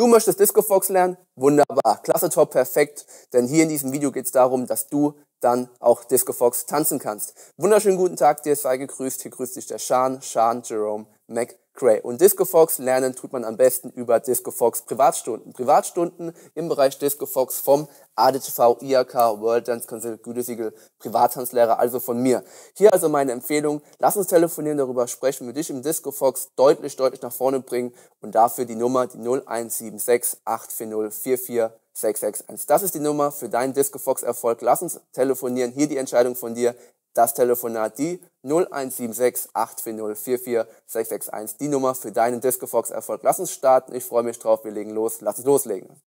Du möchtest Fox lernen? Wunderbar, klasse, top, perfekt. Denn hier in diesem Video geht es darum, dass du dann auch Disco Fox tanzen kannst. Wunderschönen guten Tag, dir sei gegrüßt. Hier grüßt dich der Sean, Sean Jerome Mac Gray. Und DiscoFox lernen tut man am besten über DiscoFox Privatstunden. Privatstunden im Bereich DiscoFox vom ADTV, IAK, World Dance Council, Gütesiegel, Privattanzlehrer, also von mir. Hier also meine Empfehlung, lass uns telefonieren, darüber sprechen, wir dich im DiscoFox deutlich, deutlich nach vorne bringen und dafür die Nummer, die 0176 840 44 Das ist die Nummer für deinen DiscoFox-Erfolg. Lass uns telefonieren. Hier die Entscheidung von dir. Das Telefonat, die 0176 840 44661, die Nummer für deinen DiscoFox-Erfolg. Lass uns starten, ich freue mich drauf, wir legen los, lass uns loslegen.